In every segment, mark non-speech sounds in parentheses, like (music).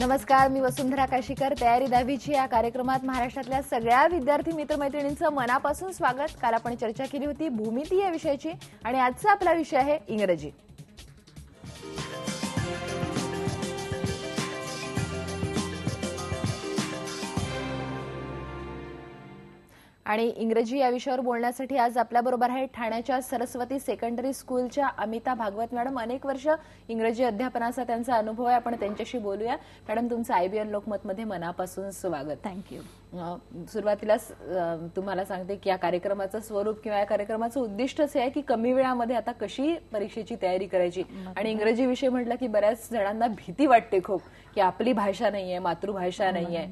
नमस्कार मी वसुंधरा काशीकर तयारी दहावीची या कार्यक्रमात महाराष्ट्रातल्या सगळ्या विद्यार्थी मित्रमैत्रिणींचं मनापासून स्वागत काल आपण चर्चा केली होती भूमिती या विषयाची आणि आजचा आपला विषय आहे इंग्रजी आणि इंग्रजी या विषयावर बोलण्यासाठी आज आपल्याबरोबर आहे ठाण्याच्या सरस्वती सेकंडरी स्कूलच्या अमिता भागवत मॅडम अनेक वर्ष इंग्रजी अध्यापनाचा त्यांचा अनुभव आहे आपण त्यांच्याशी बोलूया मॅडम तुमचं आयबीएन मध्ये मनापासून स्वागत थँक्यू सुरुवातीला तुम्हाला सांगते की या कार्यक्रमाचं स्वरूप किंवा या कार्यक्रमाचं उद्दिष्ट असे आहे की कमी वेळामध्ये आता कशी परीक्षेची तयारी करायची आणि इंग्रजी विषय म्हटलं की बऱ्याच जणांना भीती वाटते खूप की आपली भाषा नाहीये मातृभाषा हो नाहीये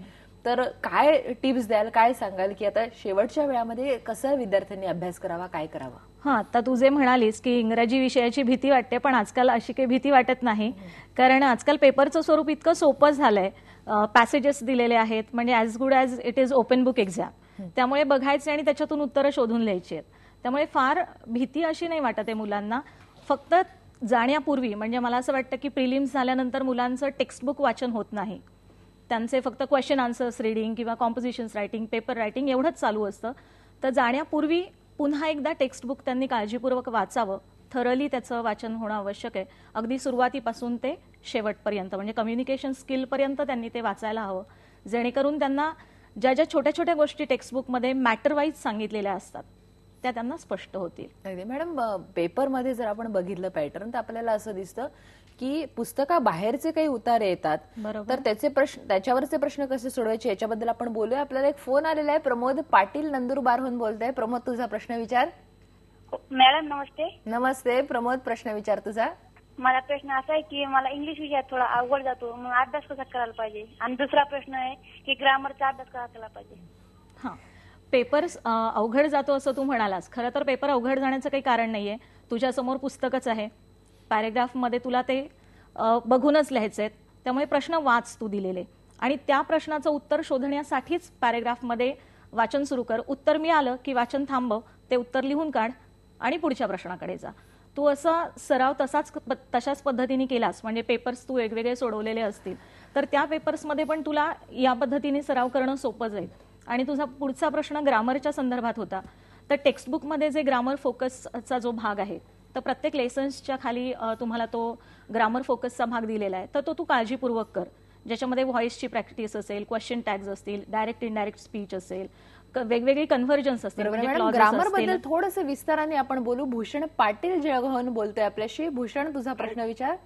तर काय टिप्स द्याल काय सांगाल की आता शेवटच्या वेळामध्ये कसं विद्यार्थ्यांनी अभ्यास करावा काय करावा हां आता तू जे म्हणालीस की इंग्रजी विषयाची भीती वाटते पण आजकाल अशी काही भीती वाटत नाही कारण आजकाल पेपरचं स्वरूप इतकं सोपं झालंय पॅसेजेस दिलेले आहेत म्हणजे as good as it is open book exam त्यामुळे बघायचे आणि त्याच्यातून उत्तरं शोधून लिहायची आहेत त्यामुळे फार भीती अशी नाही वाटत आहे मुलांना फक्त जाण्यापूर्वी म्हणजे मला असं वाटतं की प्रिलिम्स झाल्यानंतर मुलांचं टेक्स्टबुक वाचन होत नाही त्यांचे फक्त क्वेश्चन आन्सर्स रिडिंग किंवा कॉम्पोजिशन्स रायटिंग पेपर रायटिंग एवढंच चालू असतं तर जाण्यापूर्वी पुन्हा एकदा टेक्स्टबुक त्यांनी काळजीपूर्वक वाचावं थरली त्याचं वाचन होणं आवश्यक आहे अगदी सुरुवातीपासून ते शेवटपर्यंत म्हणजे कम्युनिकेशन स्किलपर्यंत त्यांनी ते वाचायला हवं जेणेकरून त्यांना ज्या ज्या छोट्या छोट्या गोष्टी टेक्स्टबुकमध्ये मॅटरवाईज सांगितलेल्या असतात त्या त्यांना स्पष्ट होतील मॅडम पेपरमध्ये जर आपण बघितलं पॅटर्न तर आपल्याला असं दिसतं की बाहेरचे काही उतारे येतात तर त्याचे प्रश्न त्याच्यावरचे प्रश्न कसे सोडवायचे याच्याबद्दल आपण बोलूया आपल्याला एक फोन आलेला आहे प्रमोद पाटील नंदुरबारहून बोलतोय प्रमोद तुझा प्रश्न विचार हो, मॅडम नमस्ते नमस्ते प्रमोद प्रश्न विचार तुझा मला प्रश्न असा आहे की मला इंग्लिश विषयात थोडा अवघड जातो मग अभ्यास कसा करायला पाहिजे आणि दुसरा प्रश्न आहे की ग्रामरचा अभ्यास कसा केला पाहिजे हा पेपर अवघड जातो असं तू म्हणालास खरं तर पेपर अवघड जाण्याचं काही कारण नाहीये तुझ्यासमोर पुस्तकच आहे पॅरेग्राफमध्ये तुला ते बघूनच लिहायचे त्यामुळे प्रश्न वाच तू दिलेले आणि त्या प्रश्नाचं उत्तर शोधण्यासाठीच पॅरेग्राफमध्ये वाचन सुरू कर उत्तर मी आलं की वाचन थांबव ते उत्तर लिहून काढ आणि पुढच्या प्रश्नाकडे जा तू असा सराव तसाच तशाच पद्धतीने केलास म्हणजे पेपर्स तू वेगवेगळे सोडवलेले असतील तर त्या पेपर्समध्ये पण तुला या पद्धतीने सराव करणं सोपं जाईल आणि तुझा पुढचा प्रश्न ग्रामरच्या संदर्भात होता तर टेक्स्टबुकमध्ये जे ग्रामर फोकसचा जो भाग आहे तर प्रत्येक लेसन्सच्या खाली तुम्हाला तो ग्रामर फोकसचा भाग दिलेला आहे तर तो तू काळजीपूर्वक कर ज्याच्यामध्ये व्हॉइसची प्रॅक्टिस असेल क्वेश्चन टॅग्स असतील डायरेक्ट इनडायरेक्ट स्पीच असेल वेगवेगळी कन्व्हर्जन्स असतील ग्रामर म्हणजे बद्दल थोडस विस्ताराने आपण बोलू भूषण पाटील जळगहन बोलतोय आपल्याशी भूषण तुझा प्रश्न विचार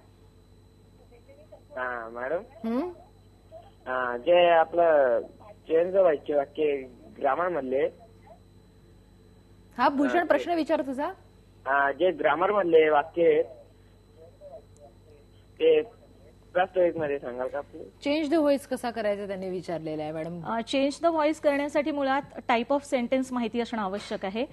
मॅडम जे आपलं चेंज वाक्य ग्रामर मधले हा भूषण प्रश्न विचार तुझा जे ग्रामर मधले वाक्य चेंज द व्हॉइस कसा करायचा त्यांनी विचारलेला आहे मॅडम चेंज द व्हॉइस करण्यासाठी मुळात टाईप ऑफ सेंटेन्स माहिती असणं आवश्यक आहे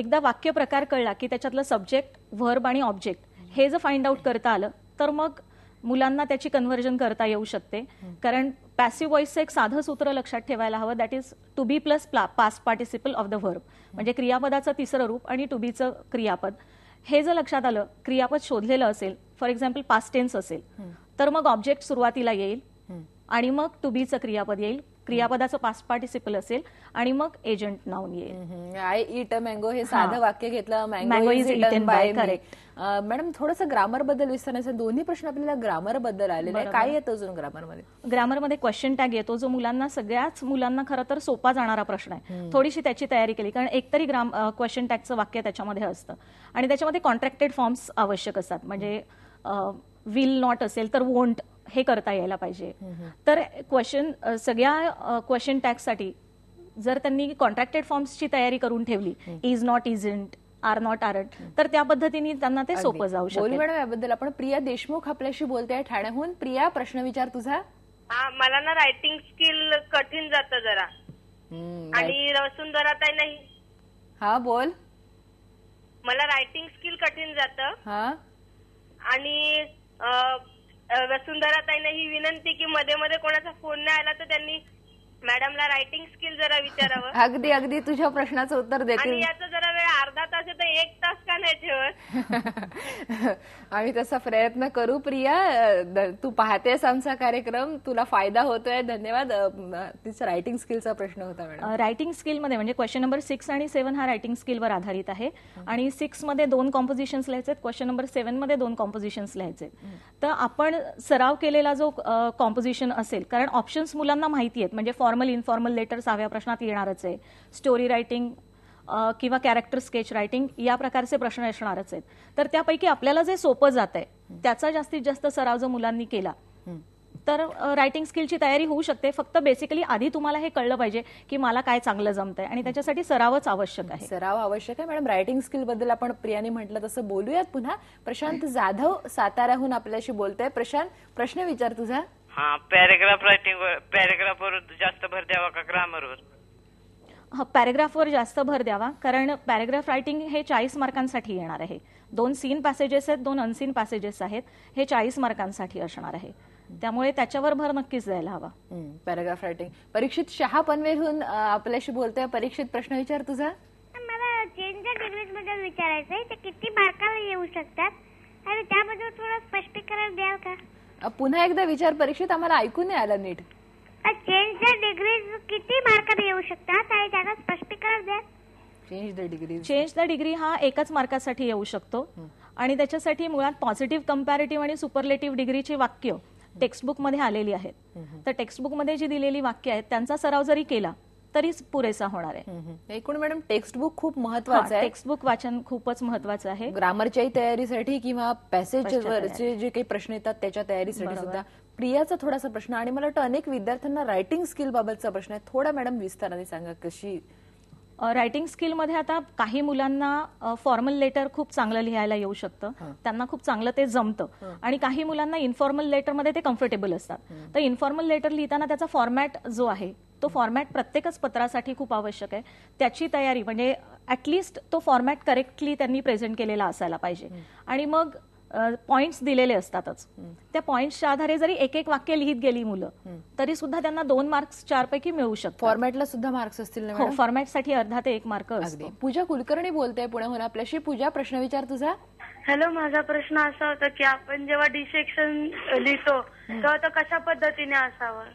एकदा वाक्य प्रकार कळला की त्याच्यातलं सब्जेक्ट व्हर्ब आणि ऑब्जेक्ट हे जर फाइंड आउट करता आलं तर मग मुलांना त्याची कन्व्हर्जन करता येऊ शकते कारण पॅसिव्ह व्हॉइसचं एक साधं सूत्र लक्षात ठेवायला हवं that is to be plus past participle of the verb म्हणजे क्रियापदाचं तिसरं रूप आणि टू बीचं क्रियापद हे जर लक्षात आलं क्रियापद शोधलेलं असेल फॉर एक्झाम्पल पास्टेन्स असेल तर मग ऑब्जेक्ट सुरुवातीला येईल आणि मग टू बीचं क्रियापद येईल क्रियापदाचं पास पार्टिसिपल असेल आणि मग एजंट नाऊन येईल आय इट अ मँगो हे साधं वाक्य घेतलं mango is eaten by madam थोडस ग्रामर बद्दल विसरण्याचे दोन्ही प्रश्न आपल्याला ग्रामर बद्दल आलेले काय येतं अजून ग्रामर मध्ये क्वेश्चन टॅग येतो जो मुलांना सगळ्याच मुलांना खरं तर सोपा जाणारा प्रश्न आहे थोडीशी त्याची तयारी केली कारण एकतरी ग्राम क्वेश्चन टॅगचं वाक्य त्याच्यामध्ये असतं आणि त्याच्यामध्ये कॉन्ट्रॅक्टेड फॉर्म्स आवश्यक असतात म्हणजे विल नॉट असेल तर वोंट हे करता यायला पाहिजे तर क्वेश्चन सगळ्या क्वेश्चन टॅक्ससाठी जर त्यांनी कॉन्ट्रॅक्टेड फॉर्म्सची तयारी करून ठेवली is not is are not aren't तर त्या पद्धतीने त्यांना ते सोपं जाऊ शकतो मॅडम याबद्दल आपण प्रिया देशमुख आपल्याशी बोलते ठाण्याहून प्रिया प्रश्न विचार तुझा मला ना रायटिंग स्किल कठीण जातं जरा आणि वसुंधरा ताई नाही हा बोल मला रायटिंग स्किल कठीण जातं आणि वसुंधराताईंना ही विनंती की मध्ये मध्ये कोणाचा फोन नाही आला तर त्यांनी मॅडमला रायटिंग स्किल जरा विचारावं (laughs) अगदी अगदी तुझ्या प्रश्नाचं उत्तर आणि याचा जरा वेळ अर्धा तास येतो एक तास का नाही ठेवत (laughs) आम्ही तसा प्रयत्न करू प्रिया तू पाहतेस आमचा कार्यक्रम तुला फायदा होतोय धन्यवाद तिचा रायटिंग स्किलचा प्रश्न होता मॅडम रायटिंग स्किल मध्ये म्हणजे क्वेश्चन नंबर सिक्स आणि सेव्हन हा रायटिंग स्किलवर आधारित आहे आणि सिक्स मध्ये दोन कॉम्पोजिशन्स लिहायचे क्वेश्चन नंबर मध्ये दोन कॉम्पोजिशन्स लिहायचे तर आपण सराव केलेला जो कॉम्पोजिशन असेल कारण ऑप्शन्स मुलांना माहिती आहेत म्हणजे फॉर फॉर्मल इनफॉर्मल लेटर्स आव्या प्रश्नात येणारच आहे स्टोरी रायटिंग किंवा कॅरेक्टर स्केच रायटिंग या प्रकारचे प्रश्न असणारच आहेत तर त्यापैकी आपल्याला जे सोपं जात आहे त्याचा जास्तीत जास्त सराव जर मुलांनी केला तर रायटिंग स्किलची तयारी होऊ शकते फक्त बेसिकली आधी तुम्हाला हे कळलं पाहिजे की मला काय चांगलं जमतंय आणि त्याच्यासाठी सरावच आवश्यक आहे सराव आवश्यक आहे मॅडम रायटिंग स्किल बद्दल आपण प्रियाने म्हटलं तसं बोलूयात पुन्हा प्रशांत जाधव साताराहून आपल्याशी बोलतोय प्रशांत प्रश्न विचार तुझा हा पॅरेग्राफ रायटिंग पॅरेग्राफवर जास्त भर द्यावा का ग्रामरवर हा पॅरेग्राफवर जास्त भर द्यावा कारण पॅरेग्राफ रायटिंग हे चाळीस मार्कांसाठी येणार आहे दोन सीन पॅसेजेस आहेत दोन अनसीन पॅसेजेस आहेत हे चाळीस मार्कांसाठी असणार आहे त्यामुळे त्याच्यावर भर नक्कीच द्यायला हवा पॅराग्राफ रायटिंग परीक्षित शहा पनवेलहून आपल्याशी बोलतोय परीक्षित प्रश्न विचार तुझा मला चेंजर डिग्री बद्दल विचारायचंय ते किती मार्काला येऊ शकतात आणि त्याबद्दल थोडं स्पष्टीकरण द्याल का पुन्हा एकदा विचार परीक्षित आम्हाला ऐकून नाही आला नीट चेंजच्या डिग्रीज किती मार्काला येऊ शकतात आणि त्याला स्पष्टीकरण द्या change the degree change the degree हा एकाच मार्कासाठी येऊ शकतो आणि त्याच्यासाठी मुळात पॉझिटिव्ह कम्पॅरेटिव्ह आणि सुपरलेटिव्ह डिग्रीची वाक्य मध्ये आलेली आहेत तर मध्ये जी दिलेली वाक्य आहेत त्यांचा सराव जरी केला तरी पुरेसा होणार आहे एकूण मॅडम टेक्स्टबुक खूप महत्वाचं आहे टेक्स्टबुक वाचन खूपच महत्वाचं आहे ग्रामरच्याही तयारीसाठी किंवा पॅसेजवरचे जे काही प्रश्न येतात त्याच्या तयारीसाठी सुद्धा प्रियाचा थोडासा प्रश्न आणि मला वाटतं अनेक विद्यार्थ्यांना रायटिंग स्किल बाबतचा प्रश्न आहे थोडा मॅडम विस्ताराने सांगा कशी रायटिंग स्किलमध्ये आता काही मुलांना फॉर्मल लेटर खूप चांगलं लिहायला येऊ शकतं त्यांना खूप चांगलं ते जमतं आणि काही मुलांना इन्फॉर्मल लेटरमध्ये ते कम्फर्टेबल असतात तर इन्फॉर्मल लेटर लिहिताना त्याचा फॉर्मॅट जो आहे तो फॉर्मॅट प्रत्येकच पत्रासाठी खूप आवश्यक आहे त्याची तयारी म्हणजे ऍटलिस्ट तो फॉर्मॅट करेक्टली त्यांनी प्रेझेंट केलेला असायला पाहिजे आणि मग पॉइंट्स दिलेले असतातच त्या पॉइंट्सच्या आधारे जरी एक एक वाक्य लिहित गेली मुलं तरी सुद्धा त्यांना दोन मार्क्स चार पैकी मिळू शकतात फॉर्मॅटला सुद्धा मार्क्स असतील हो साठी अर्धा ते एक मार्क असतो पूजा कुलकर्णी बोलते पुण्याहून आपल्याशी पूजा प्रश्न विचार तुझा हॅलो माझा प्रश्न असा होता की आपण जेव्हा डिसेक्शन लिहितो तेव्हा तो कशा पद्धतीने असावं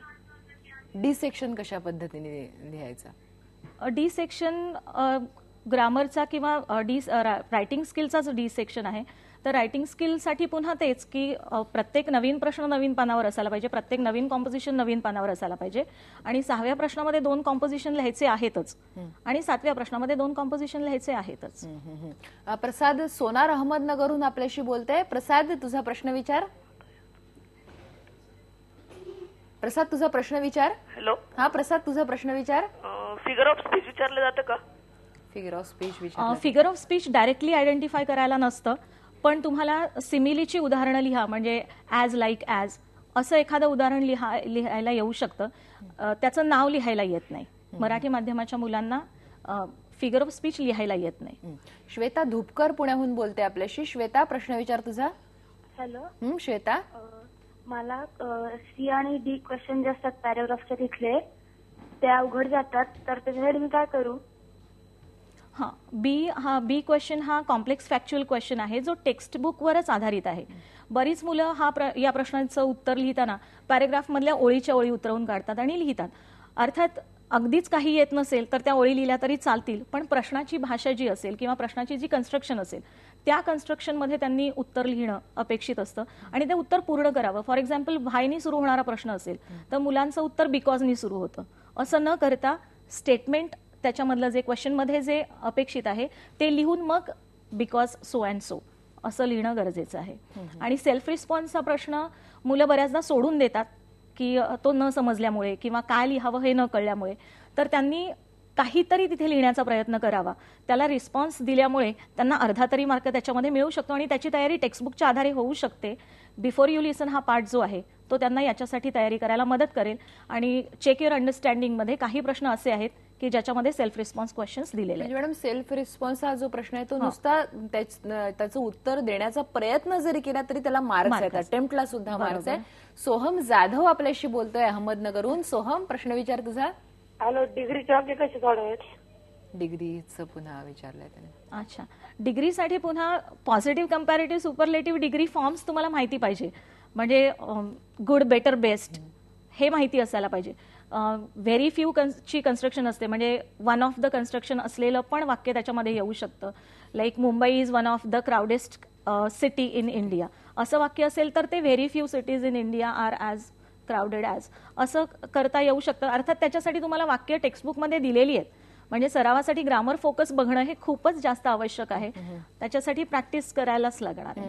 डिसेक्शन कशा पद्धतीने लिहायचा डिसेक्शन ग्रामरचा किंवा डी रायटिंग डी सेक्शन आहे तर रायटिंग स्किलसाठी पुन्हा तेच की प्रत्येक नवीन प्रश्न नवीन पानावर असायला पाहिजे प्रत्येक नवीन कॉम्पोजिशन नवीन पानावर असायला पाहिजे आणि सहाव्या प्रश्नामध्ये दोन कॉम्पोजिशन लिहायचे आहेतच आणि सातव्या प्रश्नामध्ये दोन कॉम्पोजिशन लिहायचे आहेतच प्रसाद सोनार अहमदनगरहून आपल्याशी बोलते प्रसाद तुझा प्रश्न विचार प्रसाद तुझा प्रश्न विचार हॅलो हा प्रसाद तुझा प्रश्न विचार फिगर ऑफ स्पीच विचारलं जातं का figure of speech figure of speech directly identify करायला नसतं पण तुम्हाला सिमिलीची उदाहरणं लिहा म्हणजे ॲज लाईक ॲज असं एखादं उदाहरण लिहा लिहायला येऊ शकतं त्याचं नाव लिहायला येत नाही मराठी माध्यमाच्या मुलांना फिगर ऑफ स्पीच लिहायला येत नाही श्वेता धुपकर पुण्याहून बोलते आपल्याशी श्वेता प्रश्न विचार तुझा हॅलो श्वेता मला सी आणि डी क्वेश्चन जे असतात पॅरेग्राफचे तिथले ते अवघड जातात तर त्याच्यासाठी मी काय करू हां बी हा बी क्वेश्चन हा कॉम्प्लेक्स फॅक्च्युअल क्वेश्चन आहे जो टेक्स्टबुकवरच आधारित आहे बरीच मुलं हा प्र या प्रश्नाचं उत्तर लिहिताना पॅरेग्राफमधल्या ओळीच्या ओळी उतरवून काढतात आणि लिहितात अर्थात अगदीच काही येत नसेल तर त्या ओळी लिहिल्या तरी चालतील पण प्रश्नाची भाषा जी असेल किंवा प्रश्नाची जी कन्स्ट्रक्शन असेल त्या कन्स्ट्रक्शनमध्ये त्यांनी उत्तर लिहिणं अपेक्षित असतं आणि ते उत्तर पूर्ण करावं फॉर एक्झाम्पल भायनी सुरू होणारा प्रश्न असेल तर मुलांचं उत्तर बिकॉजनी सुरू होतं असं न करता स्टेटमेंट त्याच्यामधलं जे क्वेश्चनमध्ये जे अपेक्षित आहे ते लिहून मग बिकॉज सो अँड सो असं लिहिणं गरजेचं आहे आणि सेल्फ रिस्पॉन्सचा प्रश्न मुलं बऱ्याचदा सोडून देतात की तो न समजल्यामुळे किंवा काय लिहावं हे न कळल्यामुळे तर त्यांनी काहीतरी तिथे लिहिण्याचा प्रयत्न करावा त्याला रिस्पॉन्स दिल्यामुळे त्यांना अर्धा तरी मार्क त्याच्यामध्ये मिळू शकतो आणि त्याची तयारी टेक्स्टबुकच्या आधारे होऊ शकते बिफोर यू लिसन हा पार्ट जो आहे तो त्यांना याच्यासाठी तयारी करायला मदत करेल आणि चेक युअर अंडरस्टँडिंगमध्ये काही प्रश्न असे आहेत की ज्याच्यामध्ये सेल्फ रिस्पॉन्स क्वेश्चन्स दिलेले म्हणजे मॅडम सेल्फ रिस्पॉन्स हा जो प्रश्न आहे तो नुसता त्याचं उत्तर देण्याचा प्रयत्न जरी केला तरी त्याला मार्क्स आहेत अटेम्प्टला सुद्धा मार्क्स आहे सोहम जाधव आपल्याशी बोलतोय अहमदनगरहून सोहम प्रश्न विचार तुझा हॅलो डिग्री अंक कशी सोडवायचे डिग्रीचं पुन्हा विचारलंय त्याने अच्छा डिग्रीसाठी पुन्हा positive comparative superlative degree forms तुम्हाला माहिती पाहिजे म्हणजे गुड बेटर बेस्ट हे माहिती असायला पाहिजे व्हेरी फ्यू ची कन्स्ट्रक्शन असते म्हणजे वन ऑफ द कन्स्ट्रक्शन असलेलं पण वाक्य त्याच्यामध्ये येऊ शकतं like Mumbai is one of the crowdest city in India असं वाक्य असेल तर ते very few cities in India are as crowded as असं करता येऊ शकतं अर्थात त्याच्यासाठी तुम्हाला वाक्य टेक्स्टबुकमध्ये दिलेली आहेत म्हणजे सरावासाठी ग्रामर फोकस बघणं हे खूपच जास्त आवश्यक आहे त्याच्यासाठी प्रॅक्टिस करायलाच लागणार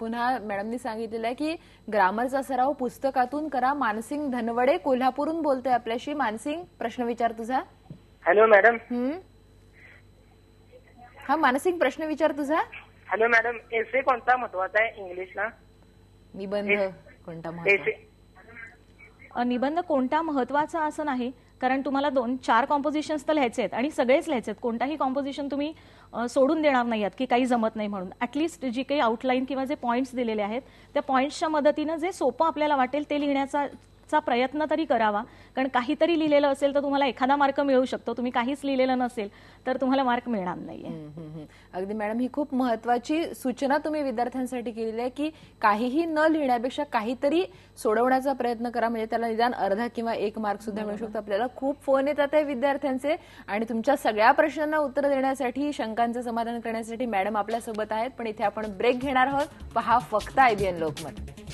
पुन्हा मॅडमनी सांगितलेलं आहे की ग्रामरचा सराव पुस्तकातून करा मानसिंग धनवडे कोल्हापूरून बोलतोय आपल्याशी मानसिंग प्रश्न विचार तुझा हॅलो मॅडम हा मानसिंग प्रश्न विचार तुझा हॅलो मॅडम एसे कोणता महत्वाचा आहे इंग्लिशला निबंध कोणता निबंध कोणता महत्वाचा असं नाही कारण तुम्हाला दोन चार कॉम्पोजिशन्स तर लिहायचे आहेत आणि सगळेच लिहायचे आहेत कोणताही कॉम्पोजिशन तुम्ही सोडून देणार नाही आहात की काही जमत नाही म्हणून ॲटलीस्ट जी काही आउटलाईन किंवा जे पॉईंट्स दिलेले आहेत त्या पॉईंट्सच्या मदतीनं जे सोपं आपल्याला वाटेल ते लिहिण्याचा चा प्रयत्न तरी करावा कारण काहीतरी लिहिलेलं असेल तर तुम्हाला एखादा मार्क मिळू शकतो तुम्ही काहीच लिहिलेलं नसेल तर तुम्हाला मार्क मिळणार नाहीये अगदी मॅडम ही खूप महत्वाची सूचना तुम्ही विद्यार्थ्यांसाठी केली आहे की काहीही न लिहिण्यापेक्षा काहीतरी सोडवण्याचा प्रयत्न करा म्हणजे त्याला निदान अर्धा किंवा एक मार्क सुद्धा मिळू शकतो आपल्याला खूप फोन येतात आहे विद्यार्थ्यांचे आणि तुमच्या सगळ्या प्रश्नांना उत्तर देण्यासाठी शंकांचं समाधान करण्यासाठी मॅडम आपल्या सोबत आहेत पण इथे आपण ब्रेक घेणार आहोत पहा फक्त आयबीएन लोकमत